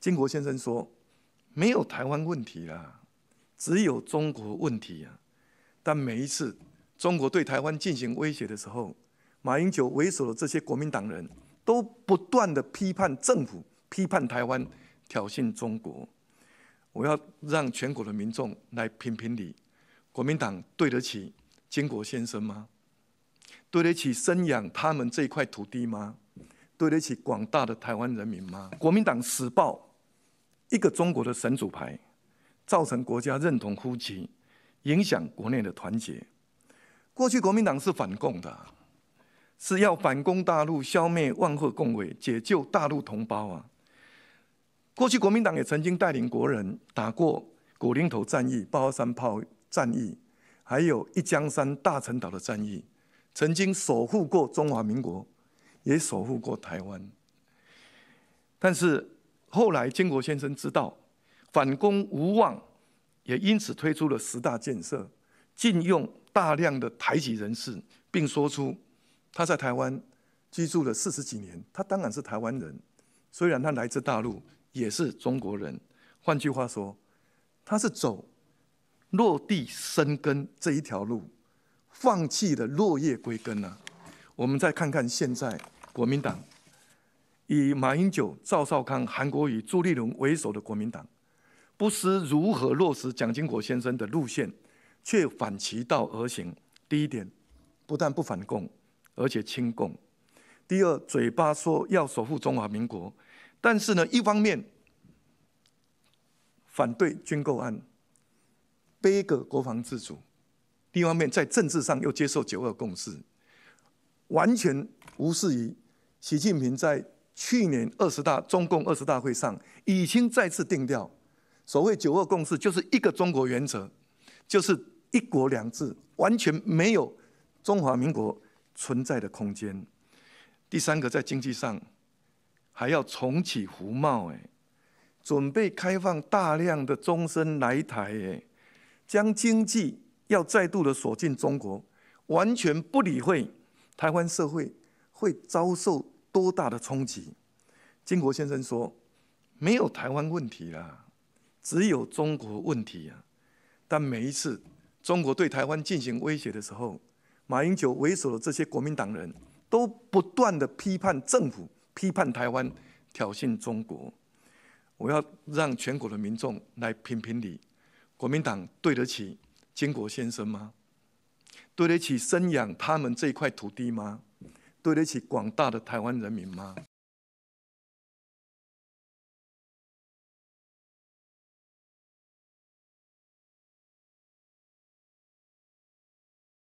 金国先生说：“没有台湾问题啦，只有中国问题啊。”但每一次中国对台湾进行威胁的时候，马英九为首的这些国民党人都不断的批判政府、批判台湾、挑衅中国。我要让全国的民众来评评理：国民党对得起金国先生吗？对得起生养他们这块土地吗？对得起广大的台湾人民吗？国民党时报。一个中国的神主牌，造成国家认同呼吸，影响国内的团结。过去国民党是反共的，是要反攻大陆、消灭万恶共匪、解救大陆同胞啊。过去国民党也曾经带领国人打过古林头战役、八二三炮战役，还有一江山、大陈岛的战役，曾经守护过中华民国，也守护过台湾。但是。后来，建国先生知道反攻无望，也因此推出了十大建设，禁用大量的台籍人士，并说出他在台湾居住了四十几年，他当然是台湾人。虽然他来自大陆，也是中国人。换句话说，他是走落地生根这一条路，放弃了落叶归根啊。我们再看看现在国民党。以马英九、赵少康、韩国瑜、朱立伦为首的国民党，不思如何落实蒋经国先生的路线，却反其道而行。第一点，不但不反共，而且亲共；第二，嘴巴说要守护中华民国，但是呢，一方面反对军购案，背个国防自主；另一方面，在政治上又接受九二共识，完全无视于习近平在。去年二十大，中共二十大会上已经再次定调，所谓“九二共识”就是一个中国原则，就是一国两制，完全没有中华民国存在的空间。第三个，在经济上还要重启服贸，哎，准备开放大量的终身来台，哎，将经济要再度的锁进中国，完全不理会台湾社会会遭受。多大的冲击！金国先生说：“没有台湾问题啦，只有中国问题啊！”但每一次中国对台湾进行威胁的时候，马英九为首的这些国民党人都不断的批判政府、批判台湾挑衅中国。我要让全国的民众来评评理：国民党对得起金国先生吗？对得起生养他们这块土地吗？对得起广大的台湾人民吗？